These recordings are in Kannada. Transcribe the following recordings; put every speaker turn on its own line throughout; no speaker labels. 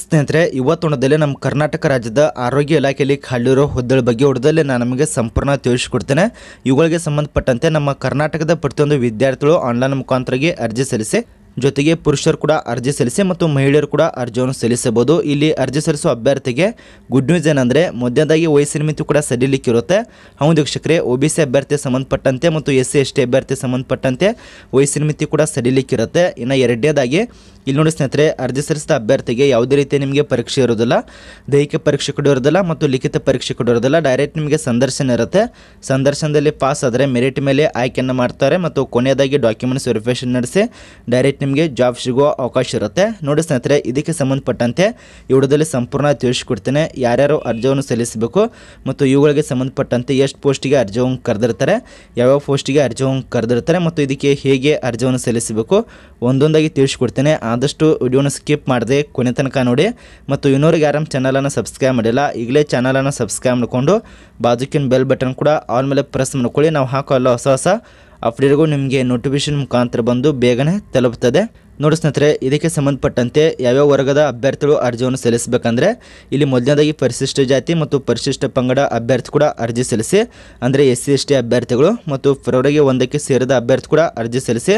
ಸ್ನೇಹಿತರೆ ಇವತ್ತೊಂಡದಲ್ಲಿ ನಮ್ಮ ಕರ್ನಾಟಕ ರಾಜ್ಯದ ಆರೋಗ್ಯ ಇಲಾಖೆಯಲ್ಲಿ ಖಾಲಿರೋ ಹುದ್ದೆಗಳ ಬಗ್ಗೆ ಹೊಡೆದಲ್ಲಿ ನಾನು ನಮಗೆ ಸಂಪೂರ್ಣ ತಿಳಿಸ್ಕೊಡ್ತೇನೆ ಇವುಗಳಿಗೆ ಸಂಬಂಧಪಟ್ಟಂತೆ ನಮ್ಮ ಕರ್ನಾಟಕದ ಪ್ರತಿಯೊಂದು ವಿದ್ಯಾರ್ಥಿಗಳು ಆನ್ಲೈನ್ ಮುಖಾಂತರವಾಗಿ ಅರ್ಜಿ ಸಲ್ಲಿಸಿ ಜೊತೆಗೆ ಪುರುಷರು ಕೂಡ ಅರ್ಜಿ ಸಲ್ಲಿಸಿ ಮತ್ತು ಮಹಿಳೆಯರು ಕೂಡ ಅರ್ಜಿಯನ್ನು ಸಲ್ಲಿಸಬಹುದು ಇಲ್ಲಿ ಅರ್ಜಿ ಸಲ್ಲಿಸುವ ಅಭ್ಯರ್ಥಿಗೆ ಗುಡ್ ನ್ಯೂಸ್ ಏನಂದರೆ ಮೊದಲನೇದಾಗಿ ವಯಸ್ಸಿನ ಮಿತಿ ಕೂಡ ಸಡಿಲಿಕ್ಕಿರುತ್ತೆ ಹೌದು ವೀಕ್ಷಕರೇ ಒ ಬಿ ಸಿ ಅಭ್ಯರ್ಥಿ ಸಂಬಂಧಪಟ್ಟಂತೆ ಮತ್ತು ಎಸ್ ಸಿ ಎಸ್ ಟಿ ಅಭ್ಯರ್ಥಿ ಸಂಬಂಧಪಟ್ಟಂತೆ ವಯಸ್ಸಿನ ಮಿತಿ ಕೂಡ ಸಡಿಲಿಕ್ಕಿರುತ್ತೆ ಇನ್ನು ಎರಡನೇದಾಗಿ ಇಲ್ಲಿ ನೋಡಿ ಸ್ನೇಹಿತರೆ ಅರ್ಜಿ ಸಲ್ಲಿಸಿದ ಅಭ್ಯರ್ಥಿಗೆ ಯಾವುದೇ ರೀತಿ ನಿಮಗೆ ಪರೀಕ್ಷೆ ಇರೋದಿಲ್ಲ ದೈಹಿಕ ಪರೀಕ್ಷೆ ಕೂಡ ಇರೋದಿಲ್ಲ ಮತ್ತು ಲಿಖಿತ ಪರೀಕ್ಷೆ ಕೂಡ ಇರೋದಿಲ್ಲ ಡೈರೆಕ್ಟ್ ನಿಮಗೆ ಸಂದರ್ಶನ ಇರುತ್ತೆ ಸಂದರ್ಶನದಲ್ಲಿ ಪಾಸ್ ಆದರೆ ಮೆರಿಟ್ ಮೇಲೆ ಆಯ್ಕೆಯನ್ನು ಮಾಡ್ತಾರೆ ಮತ್ತು ಕೊನೆಯದಾಗಿ ಡಾಕ್ಯುಮೆಂಟ್ಸ್ ವೆರಿಫಿಕೇಷನ್ ನಡೆಸಿ ಡೈರೆಕ್ಟ್ ನಿಮಗೆ ಜಾಬ್ ಸಿಗೋ ಅವಕಾಶ ಇರುತ್ತೆ ನೋಡಿ ಸ್ನೇಹಿತರೆ ಇದಕ್ಕೆ ಸಂಬಂಧಪಟ್ಟಂತೆ ಈ ವಿಡಿಯೋದಲ್ಲಿ ಸಂಪೂರ್ಣ ತಿಳಿಸ್ಕೊಡ್ತೇನೆ ಯಾರ್ಯಾರು ಅರ್ಜಿಯನ್ನು ಸಲ್ಲಿಸಬೇಕು ಮತ್ತು ಇವುಗಳಿಗೆ ಸಂಬಂಧಪಟ್ಟಂತೆ ಎಷ್ಟು ಪೋಸ್ಟಿಗೆ ಅರ್ಜಿಯನ್ನು ಕರೆದಿರ್ತಾರೆ ಯಾವ್ಯಾವ ಪೋಸ್ಟಿಗೆ ಅರ್ಜಿಯನ್ನು ಕರೆದಿರ್ತಾರೆ ಮತ್ತು ಇದಕ್ಕೆ ಹೇಗೆ ಅರ್ಜಿಯನ್ನು ಸಲ್ಲಿಸಬೇಕು ಒಂದೊಂದಾಗಿ ತಿಳಿಸ್ಕೊಡ್ತೇನೆ ಆದಷ್ಟು ವಿಡಿಯೋನ ಸ್ಕಿಪ್ ಮಾಡಿದೆ ಕೊನೆ ತನಕ ನೋಡಿ ಮತ್ತು ಇನ್ನೂರಿಗೆ ಯಾರು ಚಾನಲನ್ನು ಸಬ್ಸ್ಕ್ರೈಬ್ ಮಾಡಿಲ್ಲ ಈಗಲೇ ಚಾನಲನ್ನು ಸಬ್ಸ್ಕ್ರೈಬ್ ಮಾಡಿಕೊಂಡು ಬಾಜುಕಿನ ಬೆಲ್ ಬಟನ್ ಕೂಡ ಆಲ್ ಮೇಲೆ ಪ್ರೆಸ್ ಮಾಡ್ಕೊಳ್ಳಿ ನಾವು ಹಾಕೋ ಎಲ್ಲ ಹೊಸ ಹೊಸ ಅಪ್ಡೇಟ್ಗೂ ನಿಮಗೆ ನೋಟಿಫಿಕೇಶನ್ ಮುಖಾಂತರ ಬಂದು ಬೇಗನೆ ತಲುಪುತ್ತದೆ ನೋಡಿ ಸ್ನೇಹಿತರೆ ಇದಕ್ಕೆ ಸಂಬಂಧಪಟ್ಟಂತೆ ಯಾವ್ಯಾವ ವರ್ಗದ ಅಭ್ಯರ್ಥಿಗಳು ಅರ್ಜಿಯನ್ನು ಸಲ್ಲಿಸಬೇಕಂದ್ರೆ ಇಲ್ಲಿ ಮೊದಲನೇದಾಗಿ ಪರಿಶಿಷ್ಟ ಜಾತಿ ಮತ್ತು ಪರಿಶಿಷ್ಟ ಪಂಗಡ ಅಭ್ಯರ್ಥಿ ಕೂಡ ಅರ್ಜಿ ಸಲ್ಲಿಸಿ ಅಂದರೆ ಎಸ್ ಸಿ ಎಸ್ ಟಿ ಅಭ್ಯರ್ಥಿಗಳು ಮತ್ತು ಫೆಬ್ರವರಿಗೆ ಒಂದಕ್ಕೆ ಸೇರಿದ ಅಭ್ಯರ್ಥಿ ಕೂಡ ಅರ್ಜಿ ಸಲ್ಲಿಸಿ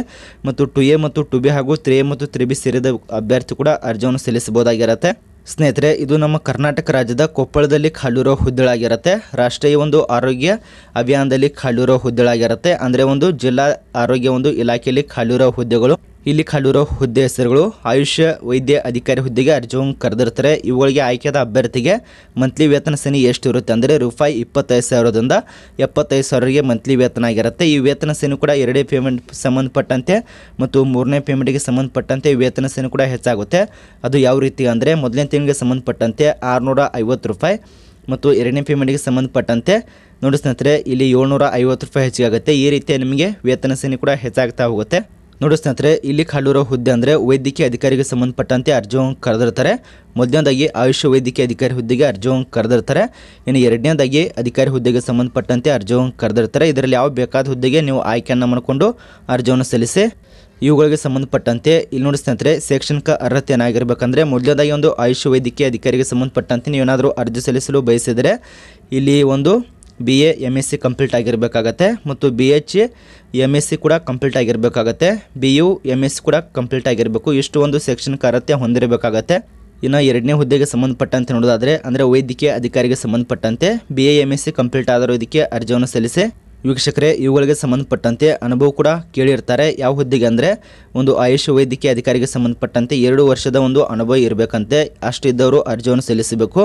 ಮತ್ತು ಟು ಎ ಮತ್ತು ಟು ಬಿ ಹಾಗೂ ತ್ರೀ ಎ ಮತ್ತು ತ್ರೀ ಬಿ ಸೇರಿದ ಅಭ್ಯರ್ಥಿ ಕೂಡ ಅರ್ಜಿಯನ್ನು ಸಲ್ಲಿಸಬಹುದಾಗಿರುತ್ತೆ ಸ್ನೇಹಿತರೆ ಇದು ನಮ್ಮ ಕರ್ನಾಟಕ ರಾಜ್ಯದ ಕೊಪ್ಪಳದಲ್ಲಿ ಖಾಲಿರೋ ಹುದ್ದೆಳಾಗಿರುತ್ತೆ ರಾಷ್ಟ್ರೀಯ ಒಂದು ಆರೋಗ್ಯ ಅಭಿಯಾನದಲ್ಲಿ ಖಾಲಿರೋ ಹುದ್ದೆಳಾಗಿರುತ್ತೆ ಅಂದರೆ ಒಂದು ಜಿಲ್ಲಾ ಆರೋಗ್ಯ ಒಂದು ಇಲಾಖೆಯಲ್ಲಿ ಖಾಲಿರೋ ಹುದ್ದೆಗಳು ಇಲ್ಲಿ ಖಾಲಿರೋ ಹುದ್ದೆ ಹೆಸರುಗಳು ಆಯುಷ್ಯ ವೈದ್ಯ ಅಧಿಕಾರಿ ಹುದ್ದೆಗೆ ಅರ್ಜಿಯನ್ನು ಕರೆದಿರ್ತಾರೆ ಇವುಗಳಿಗೆ ಆಯ್ಕೆಯಾದ ಅಭ್ಯರ್ಥಿಗೆ ಮಂತ್ಲಿ ವೇತನ ಶ್ರೇಣಿ ಎಷ್ಟು ಇರುತ್ತೆ ಅಂದರೆ ರೂಪಾಯಿ ಇಪ್ಪತ್ತೈದು ಸಾವಿರದಿಂದ ಎಪ್ಪತ್ತೈದು ಸಾವಿರಗೆ ಮಂತ್ಲಿ ವೇತನ ಆಗಿರುತ್ತೆ ಈ ವೇತನ ಶ್ರೇಣಿ ಕೂಡ ಎರಡೇ ಪೇಮೆಂಟ್ ಸಂಬಂಧಪಟ್ಟಂತೆ ಮತ್ತು ಮೂರನೇ ಪೇಮೆಂಟ್ಗೆ ಸಂಬಂಧಪಟ್ಟಂತೆ ವೇತನ ಶ್ರೇಣಿ ಕೂಡ ಹೆಚ್ಚಾಗುತ್ತೆ ಅದು ಯಾವ ರೀತಿ ಅಂದರೆ ಮೊದಲನೇ ತಿಂಗಳಿಗೆ ಸಂಬಂಧಪಟ್ಟಂತೆ ಆರುನೂರ ಐವತ್ತು ರೂಪಾಯಿ ಮತ್ತು ಎರಡನೇ ಪೇಮೆಂಟ್ಗೆ ಸಂಬಂಧಪಟ್ಟಂತೆ ನೋಡಿ ಇಲ್ಲಿ ಏಳ್ನೂರ ಐವತ್ತು ರೂಪಾಯಿ ಹೆಚ್ಚಿಗೆ ಆಗುತ್ತೆ ಈ ರೀತಿ ನಿಮಗೆ ವೇತನ ಶ್ರೇಣಿ ಕೂಡ ಹೆಚ್ಚಾಗ್ತಾ ಹೋಗುತ್ತೆ ನೋಡಿ ಸ್ನೇಹಿತರೆ ಇಲ್ಲಿ ಕಾಲಿರೋ ಹುದ್ದೆ ಅಂದರೆ ವೈದ್ಯಕೀಯ ಅಧಿಕಾರಿಗೆ ಸಂಬಂಧಪಟ್ಟಂತೆ ಅರ್ಜಿ ಕರೆದಿರ್ತಾರೆ ಮೊದಲನೇದಾಗಿ ಆಯುಷ್ ವೈದ್ಯಕೀಯ ಅಧಿಕಾರಿ ಹುದ್ದೆಗೆ ಅರ್ಜಿ ಕರೆದಿರ್ತಾರೆ ಇನ್ನು ಎರಡನೇದಾಗಿ ಅಧಿಕಾರಿ ಹುದ್ದೆಗೆ ಸಂಬಂಧಪಟ್ಟಂತೆ ಅರ್ಜಿಯನ್ನು ಕರೆದಿರ್ತಾರೆ ಇದರಲ್ಲಿ ಯಾವ ಬೇಕಾದ ಹುದ್ದೆಗೆ ನೀವು ಆಯ್ಕೆಯನ್ನು ಮಾಡಿಕೊಂಡು ಅರ್ಜಿಯನ್ನು ಸಲ್ಲಿಸಿ ಇವುಗಳಿಗೆ ಸಂಬಂಧಪಟ್ಟಂತೆ ಇಲ್ಲಿ ನೋಡಿ ಸ್ನೇಹಿತರೆ ಶೈಕ್ಷಣಿಕ ಅರ್ಹತೆ ಏನಾಗಿರಬೇಕಂದ್ರೆ ಮೊದಲನೇದಾಗಿ ಒಂದು ಆಯುಷ್ ವೈದ್ಯಕೀಯ ಅಧಿಕಾರಿಗೆ ಸಂಬಂಧಪಟ್ಟಂತೆ ನೀವೇನಾದರೂ ಅರ್ಜಿ ಸಲ್ಲಿಸಲು ಬಯಸಿದರೆ ಇಲ್ಲಿ ಒಂದು B A M S C complete ಆಗಿರಬೇಕಾಗತ್ತೆ ಮತ್ತು B H M S C ಕೂಡ ಕಂಪ್ಲೀಟ್ ಆಗಿರಬೇಕಾಗತ್ತೆ B U M S C ಕೂಡ ಕಂಪ್ಲೀಟ್ ಆಗಿರಬೇಕು ಇಷ್ಟು ಒಂದು ಸೆಕ್ಷನ್ ಅರ್ಹತೆ ಹೊಂದಿರಬೇಕಾಗತ್ತೆ ಇನ್ನು ಎರಡನೇ ಹುದ್ದೆಗೆ ಸಂಬಂಧಪಟ್ಟಂತೆ ನೋಡೋದಾದರೆ ಅಂದರೆ ವೈದ್ಯಕೀಯ ಅಧಿಕಾರಿಗೆ ಸಂಬಂಧಪಟ್ಟಂತೆ B A M S C complete ಆದರೂ ಇದಕ್ಕೆ ಅರ್ಜಿಯನ್ನು ಸಲ್ಲಿಸಿ ವೀಕ್ಷಕರೇ ಇವುಗಳಿಗೆ ಸಂಬಂಧಪಟ್ಟಂತೆ ಅನುಭವ ಕೂಡ ಕೇಳಿರ್ತಾರೆ ಯಾವ ಹುದ್ದೆಗೆ ಅಂದರೆ ಒಂದು ಆಯುಷ್ ವೈದ್ಯಕೀಯ ಅಧಿಕಾರಿಗೆ ಸಂಬಂಧಪಟ್ಟಂತೆ ಎರಡು ವರ್ಷದ ಒಂದು ಅನುಭವ ಇರಬೇಕಂತೆ ಅಷ್ಟಿದ್ದವರು ಅರ್ಜಿಯನ್ನು ಸಲ್ಲಿಸಬೇಕು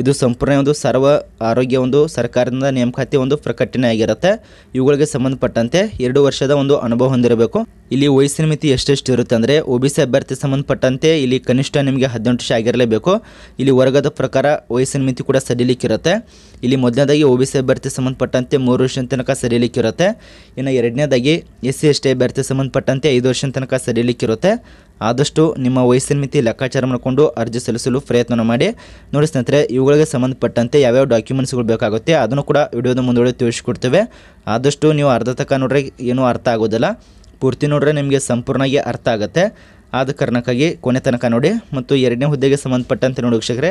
ಇದು ಸಂಪೂರ್ಣ ಒಂದು ಸರ್ವ ಆರೋಗ್ಯ ಒಂದು ಸರ್ಕಾರದಿಂದ ನೇಮಕಾತಿ ಒಂದು ಪ್ರಕಟಣೆ ಆಗಿರುತ್ತೆ ಇವುಗಳಿಗೆ ಸಂಬಂಧಪಟ್ಟಂತೆ ಎರಡು ವರ್ಷದ ಒಂದು ಅನುಭವ ಹೊಂದಿರಬೇಕು ಇಲ್ಲಿ ವಯಸ್ಸಿನ ಮಿತಿ ಎಷ್ಟೆಷ್ಟು ಇರುತ್ತೆ ಅಂದರೆ ಒ ಬಿ ಸಿ ಅಭ್ಯರ್ಥಿ ಸಂಬಂಧಪಟ್ಟಂತೆ ಇಲ್ಲಿ ಕನಿಷ್ಠ ನಿಮಗೆ ಹದಿನೆಂಟು ವರ್ಷ ಆಗಿರಲೇಬೇಕು ಇಲ್ಲಿ ವರ್ಗದ ಪ್ರಕಾರ ವಯಸ್ಸಿನ ಮಿತಿ ಕೂಡ ಸಡಿಲಿಕ್ಕಿರುತ್ತೆ ಇಲ್ಲಿ ಮೊದಲನೇದಾಗಿ ಒ ಬಿ ಸಿ ಅಭ್ಯರ್ಥಿ ಸಂಬಂಧಪಟ್ಟಂತೆ ಮೂರು ವರ್ಷದ ತನಕ ಸಡಿಲಿಕ್ಕಿರುತ್ತೆ ಇನ್ನು ಎರಡನೇದಾಗಿ ಎಸ್ ಸಿ ಎಸ್ ಟಿ ಅಭ್ಯರ್ಥಿ ಸಂಬಂಧಪಟ್ಟಂತೆ ಐದು ವರ್ಷದ ತನಕ ಸಡಿಲಿಕ್ಕಿರುತ್ತೆ ಆದಷ್ಟು ನಿಮ್ಮ ವಯಸ್ಸಿನ ಮಿತಿ ಲೆಕ್ಕಾಚಾರ ಮಾಡಿಕೊಂಡು ಅರ್ಜಿ ಸಲ್ಲಿಸಲು ಪ್ರಯತ್ನ ಮಾಡಿ ನೋಡಿ ಸ್ನೇಹಿತರೆ ಇವುಗಳಿಗೆ ಸಂಬಂಧಪಟ್ಟಂತೆ ಯಾವ್ಯಾವ ಡಾಕ್ಯುಮೆಂಟ್ಸ್ಗಳು ಬೇಕಾಗುತ್ತೆ ಅದನ್ನು ಕೂಡ ವಿಡಿಯೋದ ಮುಂದೋಡಿ ತಿಳಿಸ್ಕೊಡ್ತೇವೆ ಆದಷ್ಟು ನೀವು ಅರ್ಧ ತಕ್ಕ ನೋಡ್ರೆ ಏನೂ ಅರ್ಥ ಆಗೋದಿಲ್ಲ ಪೂರ್ತಿ ನೋಡ್ರೆ ನಿಮಗೆ ಸಂಪೂರ್ಣವಾಗಿ ಅರ್ಥ ಆಗುತ್ತೆ ಆದ ಕಾರಣಕ್ಕಾಗಿ ಕೊನೆ ತನಕ ನೋಡಿ ಮತ್ತು ಎರಡನೇ ಹುದ್ದೆಗೆ ಸಂಬಂಧಪಟ್ಟಂತೆ ನೋಡಿ ವೀಕ್ಷಕರೇ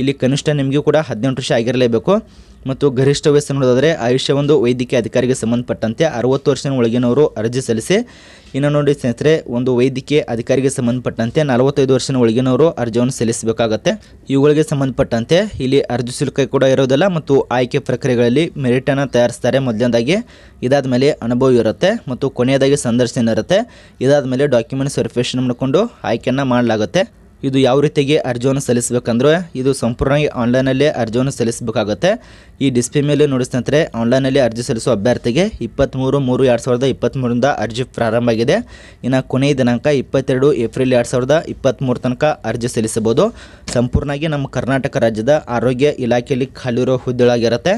ಇಲ್ಲಿ ಕನಿಷ್ಠ ನಿಮಗೂ ಕೂಡ ಹದಿನೆಂಟು ವರ್ಷ ಆಗಿರಲೇಬೇಕು ಮತ್ತು ಗರಿಷ್ಠ ವಯಸ್ಸು ನೋಡೋದಾದರೆ ಆಯುಷ್ಯ ಒಂದು ವೈದ್ಯಕೀಯ ಅಧಿಕಾರಿಗೆ ಸಂಬಂಧಪಟ್ಟಂತೆ ಅರವತ್ತು ವರ್ಷದ ಒಳಗಿನವರು ಅರ್ಜಿ ಸಲ್ಲಿಸಿ ಇನ್ನು ನೋಡಿ ಸ್ನೇಹಿತರೆ ಒಂದು ವೈದ್ಯಕೀಯ ಅಧಿಕಾರಿಗೆ ಸಂಬಂಧಪಟ್ಟಂತೆ ನಲವತ್ತೈದು ವರ್ಷದ ಒಳಗಿನವರು ಅರ್ಜಿಯನ್ನು ಸಲ್ಲಿಸಬೇಕಾಗತ್ತೆ ಇವುಗಳಿಗೆ ಸಂಬಂಧಪಟ್ಟಂತೆ ಇಲ್ಲಿ ಅರ್ಜಿ ಶುಲ್ಕ ಕೂಡ ಇರೋದಿಲ್ಲ ಮತ್ತು ಆಯ್ಕೆ ಪ್ರಕ್ರಿಯೆಗಳಲ್ಲಿ ಮೆರಿಟನ್ನು ತಯಾರಿಸ್ತಾರೆ ಮೊದಲನೇದಾಗಿ ಇದಾದ ಮೇಲೆ ಅನುಭವ ಇರುತ್ತೆ ಮತ್ತು ಕೊನೆಯದಾಗಿ ಸಂದರ್ಶನ ಇರುತ್ತೆ ಇದಾದ ಮೇಲೆ ಡಾಕ್ಯುಮೆಂಟ್ಸ್ ವೆರಿಫಿಕೇಷನ್ ಮಾಡಿಕೊಂಡು ಆಯ್ಕೆಯನ್ನು ಮಾಡಲಾಗುತ್ತೆ ಇದು ಯಾವ ರೀತಿಗೆ ಅರ್ಜಿಯನ್ನು ಸಲ್ಲಿಸಬೇಕಂದ್ರೆ ಇದು ಸಂಪೂರ್ಣವಾಗಿ ಆನ್ಲೈನಲ್ಲೇ ಅರ್ಜಿಯನ್ನು ಸಲ್ಲಿಸಬೇಕಾಗುತ್ತೆ ಈ ಡಿಸ್ಪ್ಲೇ ಮೇಲೆ ನೋಡಿ ಆನ್ಲೈನಲ್ಲಿ ಅರ್ಜಿ ಸಲ್ಲಿಸುವ ಅಭ್ಯರ್ಥಿಗೆ ಇಪ್ಪತ್ತ್ಮೂರು ಮೂರು ಎರಡು ಸಾವಿರದ ಇಪ್ಪತ್ತ್ಮೂರಿಂದ ಅರ್ಜಿ ಪ್ರಾರಂಭ ಆಗಿದೆ ಇನ್ನು ಕೊನೆಯ ದಿನಾಂಕ ಇಪ್ಪತ್ತೆರಡು ಏಪ್ರಿಲ್ ಎರಡು ಸಾವಿರದ ಇಪ್ಪತ್ತ್ಮೂರು ತನಕ ಅರ್ಜಿ ಸಲ್ಲಿಸಬಹುದು ಸಂಪೂರ್ಣವಾಗಿ ನಮ್ಮ ಕರ್ನಾಟಕ ರಾಜ್ಯದ ಆರೋಗ್ಯ ಇಲಾಖೆಯಲ್ಲಿ ಖಾಲಿರೋ ಹುದ್ದೆಗಳಾಗಿರುತ್ತೆ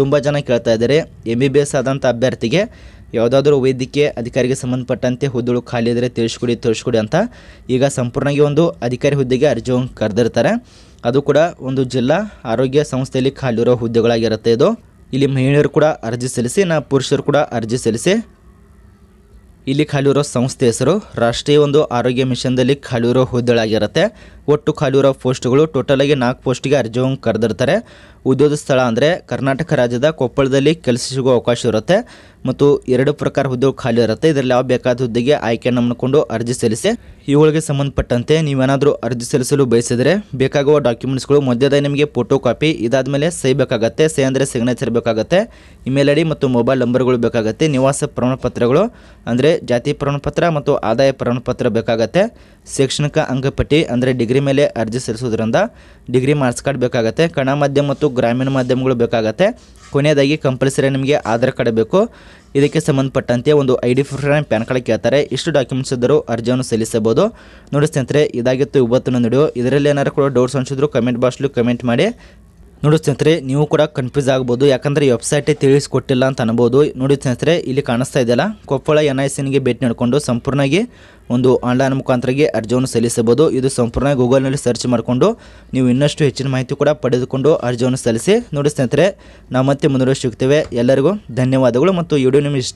ತುಂಬ ಜನ ಕೇಳ್ತಾ ಇದ್ದಾರೆ ಎಂ ಬಿ ಬಿ ಎಸ್ ಆದಂಥ ಅಭ್ಯರ್ಥಿಗೆ ಯಾವುದಾದ್ರೂ ವೈದ್ಯಕೀಯ ಅಧಿಕಾರಿಗೆ ಸಂಬಂಧಪಟ್ಟಂತೆ ಹುದ್ದೆಗಳು ಖಾಲಿ ಇದ್ದರೆ ತಿಳಿಸ್ಕೊಡಿ ತಿಳಿಸ್ಕೊಡಿ ಅಂತ ಈಗ ಸಂಪೂರ್ಣವಾಗಿ ಒಂದು ಅಧಿಕಾರಿ ಹುದ್ದೆಗೆ ಅರ್ಜಿ ಕರೆದಿರ್ತಾರೆ ಅದು ಕೂಡ ಒಂದು ಜಿಲ್ಲಾ ಆರೋಗ್ಯ ಸಂಸ್ಥೆಯಲ್ಲಿ ಖಾಲಿರೋ ಹುದ್ದೆಗಳಾಗಿರುತ್ತೆ ಇದು ಇಲ್ಲಿ ಮಹಿಳೆಯರು ಕೂಡ ಅರ್ಜಿ ಸಲ್ಲಿಸಿ ನಾ ಪುರುಷರು ಕೂಡ ಅರ್ಜಿ ಸಲ್ಲಿಸಿ ಇಲ್ಲಿ ಖಾಲಿರೋ ಸಂಸ್ಥೆ ಹೆಸರು ರಾಷ್ಟ್ರೀಯ ಒಂದು ಆರೋಗ್ಯ ಮಿಷನ್ದಲ್ಲಿ ಖಾಲಿರೋ ಹುದ್ದೆಗಳಾಗಿರುತ್ತೆ ಒಟ್ಟು ಖಾಲಿ ಇರೋ ಪೋಸ್ಟ್ಗಳು ಆಗಿ ನಾಲ್ಕು ಪೋಸ್ಟ್ಗೆ ಅರ್ಜಿಯನ್ನು ಕರೆದಿರ್ತಾರೆ ಉದ್ಯೋಗ ಸ್ಥಳ ಅಂದರೆ ಕರ್ನಾಟಕ ರಾಜ್ಯದ ಕೊಪ್ಪಳದಲ್ಲಿ ಕೆಲಸ ಸಿಗುವ ಅವಕಾಶ ಇರುತ್ತೆ ಮತ್ತು ಎರಡು ಪ್ರಕಾರ ಹುದ್ದೆ ಖಾಲಿ ಇರುತ್ತೆ ಇದರಲ್ಲಿ ಯಾವ ಬೇಕಾದ ಹುದ್ದೆಗೆ ಆಯ್ಕೆಯನ್ನು ಮಾಡಿಕೊಂಡು ಅರ್ಜಿ ಸಲ್ಲಿಸಿ ಇವುಗಳಿಗೆ ಸಂಬಂಧಪಟ್ಟಂತೆ ನೀವೇನಾದರೂ ಅರ್ಜಿ ಸಲ್ಲಿಸಲು ಬಯಸಿದರೆ ಬೇಕಾಗುವ ಡಾಕ್ಯುಮೆಂಟ್ಸ್ಗಳು ಮೊದಲೇ ನಿಮಗೆ ಫೋಟೋ ಕಾಪಿ ಇದಾದ ಮೇಲೆ ಸೈ ಬೇಕಾಗುತ್ತೆ ಸೈ ಅಂದರೆ ಸಿಗ್ನೇಚರ್ ಬೇಕಾಗುತ್ತೆ ಇಮೇಲ್ ಐಡಿ ಮತ್ತು ಮೊಬೈಲ್ ನಂಬರ್ಗಳು ಬೇಕಾಗುತ್ತೆ ನಿವಾಸ ಪ್ರಮಾಣಪತ್ರಗಳು ಅಂದರೆ ಜಾತಿ ಪ್ರಮಾಣಪತ್ರ ಮತ್ತು ಆದಾಯ ಪ್ರಮಾಣಪತ್ರ ಬೇಕಾಗುತ್ತೆ ಶೈಕ್ಷಣಿಕ ಅಂಗಪಟ್ಟಿ ಅಂದರೆ ಡಿಗ್ರಿ ಡಿಗ್ರಿ ಮೇಲೆ ಅರ್ಜಿ ಸಲ್ಲಿಸೋದ್ರಿಂದ ಡಿಗ್ರಿ ಮಾರ್ಕ್ಸ್ ಕಾರ್ಡ್ ಬೇಕಾಗುತ್ತೆ ಕಣ ಮಾಧ್ಯಮ ಮತ್ತು ಗ್ರಾಮೀಣ ಮಾಧ್ಯಮಗಳು ಬೇಕಾಗುತ್ತೆ ಕೊನೆಯದಾಗಿ ಕಂಪಲ್ಸರಿ ನಿಮಗೆ ಆಧಾರ್ ಕಾರ್ಡ್ ಬೇಕು ಇದಕ್ಕೆ ಸಂಬಂಧಪಟ್ಟಂತೆ ಒಂದು I D proof pan card ಕೇಳ್ತಾರೆ ಇಷ್ಟು ಡಾಕ್ಯುಮೆಂಟ್ಸ್ ಇದ್ದರೂ ಅರ್ಜಿಯನ್ನು ಸಲ್ಲಿಸಬಹುದು ನೋಡಿ ಸ್ನೇಹಿತರೆ ಇದಾಗಿತ್ತು ಇವತ್ತು ವಿಡಿಯೋ ಇದರಲ್ಲಿ ಏನಾದರೂ ಕೂಡ ಡೌಟ್ಸ್ ಅನಿಸಿದ್ರು ಕಮೆಂಟ್ ಬಾಕ್ಸ್ಲು ಕಮೆಂಟ್ ಮಾಡಿ ನೋಡಿ ಸ್ನೇಹಿತರೆ ನೀವು ಕೂಡ ಕನ್ಫ್ಯೂಸ್ ಆಗ್ಬೋದು ಯಾಕಂದರೆ ವೆಬ್ಸೈಟೇ ತಿಳಿಸ್ಕೊಟ್ಟಿಲ್ಲ ಅಂತ ಅನ್ಬೋದು ನೋಡಿ ಸ್ನೇಹಿತರೆ ಇಲ್ಲಿ ಕಾಣಿಸ್ತಾ ಇದೆಯಲ್ಲ ಕೊಪ್ಪಳ ಎನ್ ಐ ಸಿನ್ಗೆ ಭೇಟಿ ನೀಡಿಕೊಂಡು ಸಂಪೂರ್ಣವಾಗಿ ಒಂದು ಆನ್ಲೈನ್ ಮುಖಾಂತರಗೆ ಅರ್ಜಿಯನ್ನು ಸಲ್ಲಿಸಬಹುದು ಇದು ಸಂಪೂರ್ಣ ಗೂಗಲ್ನಲ್ಲಿ ಸರ್ಚ್ ಮಾಡಿಕೊಂಡು ನೀವು ಇನ್ನಷ್ಟು ಹೆಚ್ಚಿನ ಮಾಹಿತಿ ಕೂಡ ಪಡೆದುಕೊಂಡು ಅರ್ಜಿಯನ್ನು ಸಲ್ಲಿಸಿ ನೋಡಿ ಸ್ನೇಹಿತರೆ ನಾವು ಮತ್ತೆ ಮುಂದುವರೆ ಸಿಗ್ತೇವೆ ಎಲ್ಲರಿಗೂ ಧನ್ಯವಾದಗಳು ಮತ್ತು ವಿಡಿಯೋ ನಿಮಗೆ ಇಷ್ಟ